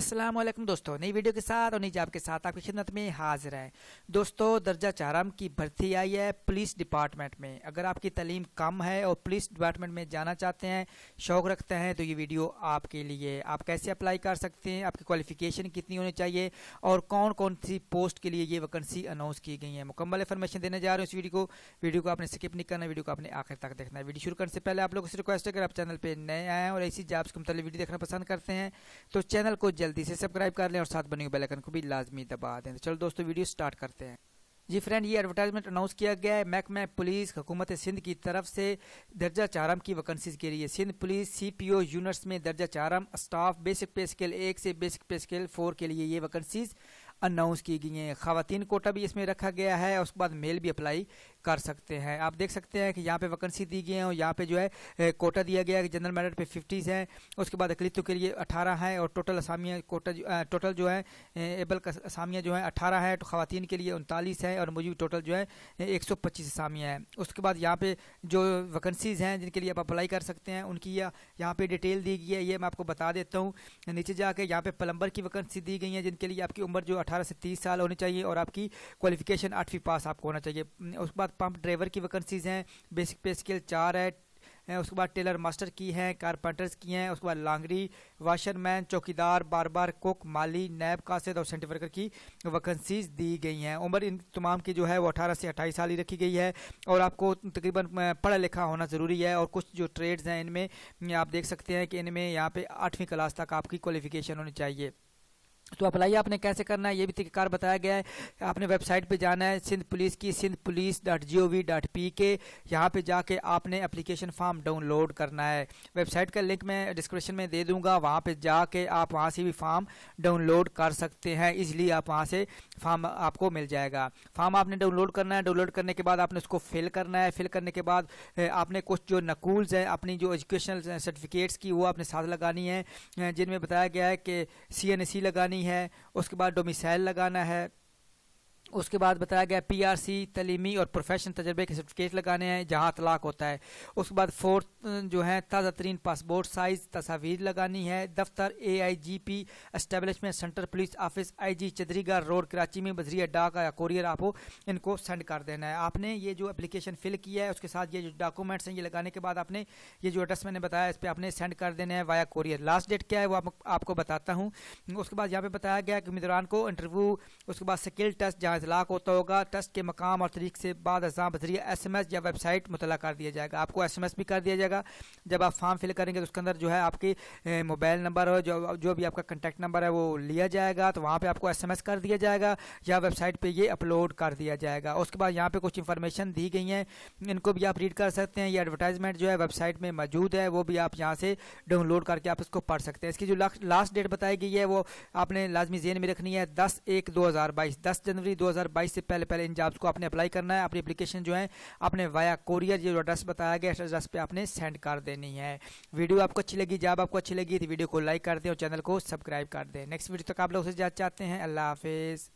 असलम दोस्तों नई वीडियो के साथ और नई जाब के साथ आपकी खिदमत में हाजिर है दोस्तों दर्जा चारम की भर्ती आई है पुलिस डिपार्टमेंट में अगर आपकी तलीम कम है और पुलिस डिपार्टमेंट में जाना चाहते हैं शौक रखते हैं तो ये वीडियो आपके लिए आप कैसे अप्लाई कर सकते हैं आपकी क्वालिफिकेशन कितनी होनी चाहिए और कौन कौन सी पोस्ट के लिए ये वैकेंसी अनाउंस की गई है मुकम्मल इन्फॉर्मेशन देने जा रहे हैं इस वीडियो को वीडियो को आपने स्किप नहीं करना वीडियो को आपने आखिर तक देखना है वीडियो शुरू करने से पहले आप लोगों से रिक्वेस्ट है अगर आप चैनल पर नए आए हैं और ऐसी जाब्स के मतलब वीडियो देखना पसंद करते हैं तो चैनल को जल्दी से सब्सक्राइब कर लें और साथ बनी हुई बेलकन को भी लाजमी दबा दें तो चलो दोस्तों वीडियो स्टार्ट करते हैं जी फ्रेंड ये एडवर्टाइजमेंट अनाउंस किया गया है महकमा पुलिस हुकूमत सिंध की तरफ से दर्जा चारम की वैकेंसीज के लिए सिंध पुलिस सीपीओ यूनिट्स में दर्जा चारम स्टाफ बेसिक पे स्केल एक से बेसिक पे स्केल फोर के लिए ये वैकेंसीज अनाउंस की गई हैं खातन कोटा भी इसमें रखा गया है उसके बाद मेल भी अप्लाई कर सकते हैं आप देख सकते हैं कि यहाँ पे वैकेंसी दी गई है और यहाँ पे जो है कोटा दिया गया है जनरल मेरिट पे फिफ्टीज़ है उसके बाद अकलित्व तो के लिए अठारह है और टोटल असामियाँ कोटा टोटल जो है एबल असामियाँ जो है अठारह है तो खातन के लिए उनतालीस है और मुझे टोटल जो है एक सौ पच्चीस असामियाँ हैं उसके बाद यहाँ पे जो वैकेंसीज़ हैं जिनके लिए आप अप्लाई कर सकते हैं उनकी यहाँ पे डिटेल दी गई है ये मैं आपको बता देता हूँ नीचे जाके यहाँ पे प्लम्बर की वैकेंसी दी गई है जिनके लिए आपकी उम्र जो अठारह से तीस साल होनी चाहिए और आपकी क्वालिफिकेशन आठवीं पास आपको होना चाहिए उसके बाद पंप ड्राइवर की वैकेंसीज़ हैं बेसिक पे स्केल चार है उसके बाद टेलर मास्टर की हैं कारपेंटर्स की हैं उसके बाद लांगड़ी वाशरमैन चौकीदार बार बार कुक माली नैब कासिद और सेंटर वर्कर की वैकेंसीज दी गई हैं उम्र इन तमाम की जो है वो अठारह से अट्ठाईस साल ही रखी गई है और आपको तकरीबन पढ़ा लिखा होना ज़रूरी है और कुछ जो ट्रेड्स हैं इनमें आप देख सकते हैं कि इनमें यहाँ पर आठवीं क्लास तक आपकी क्वालिफिकेशन होनी चाहिए तो अप्लाई आपने कैसे करना है ये भी तरीकेकार बताया गया है आपने वेबसाइट पे जाना है सिंध पुलिस की Sindh police dot G O V dot P K यहाँ पर जाके आपने एप्लीकेशन फॉर्म डाउनलोड करना है वेबसाइट का लिंक मैं डिस्क्रिप्शन में दे दूंगा वहाँ पर जाके आप वहाँ से भी फॉर्म डाउनलोड कर सकते हैं इसलिए आप वहाँ से फॉर्म आपको मिल जाएगा फॉर्म आपने डाउनलोड करना है डाउनलोड करने के बाद आपने उसको फिल करना है फिल करने के बाद आपने कुछ जो नकूल्स हैं अपनी जो एजुकेशनल सर्टिफिकेट्स की वो आपने साथ लगानी है जिनमें बताया गया है कि सी लगानी है उसके बाद डोमिसाइल लगाना है उसके बाद बताया गया पीआरसी तलीमी और प्रोफेशन तजर्बे के सर्टिफिकेट लगाने हैं जहाँ तलाक होता है उसके बाद फोर्थ जो है ताज़ा तरीन पासपोर्ट साइज तस्वीर लगानी है दफ्तर A I G P establishment centre police office I G Chundrigar road Karachi में बजरिया डाक या कोरियर आपको इनको सेंड कर देना है आपने ये जो अपलिकेशन फिल किया है उसके साथ ये जो डॉक्यूमेंट्स हैं ये लगाने के बाद आपने ये जो एड्रेस मैंने बताया इस पर आपने सेंड कर देना है वाया कोरियर लास्ट डेट क्या है वो आपको बताता हूँ उसके बाद यहाँ पर बताया गया कि उम्मीदवार को इंटरव्यू उसके बाद स्किल टेस्ट जहाँ इतलाक होता होगा टेस्ट के मकाम और तरीक से बाद अजाम बजरिए एस एम एस या वेबसाइट मुतला कर दिया जाएगा आपको एस एम एस भी कर दिया जाएगा जब आप फॉर्म फिल करेंगे तो उसके अंदर जो है आपके मोबाइल नंबर हो जो जो भी आपका कंटेक्ट नंबर है वो लिया जाएगा तो वहाँ पर आपको एस एम एस कर दिया जाएगा या वेबसाइट पर ये अपलोड कर दिया जाएगा उसके बाद यहाँ पर कुछ इन्फॉर्मेशन दी गई हैं इनको भी आप रीड कर सकते हैं ये एडवर्टाइजमेंट जो है वेबसाइट में मौजूद है वो भी आप यहाँ से डाउनलोड करके आप इसको पढ़ सकते हैं इसकी जो लास्ट डेट बताई गई है वो आपने लाजमी जेन में रखनी है दस एक दो हज़ार बाईस दस जनवरी दो 2022 से पहले पहले इन जॉब्स को आपने अप्लाई करना है अपनी एप्लीकेशन जो है आपने वाया कोरियर जो एड्रेस बताया गया इस एड्रेस पर आपने सेंड कर देनी है वीडियो आपको अच्छी लगी जॉब आपको अच्छी लगी तो वीडियो को लाइक कर दें और चैनल को सब्सक्राइब कर दें नेक्स्ट वीडियो तक आप लोग से जाना चाहते हैं अल्लाह हाफिज़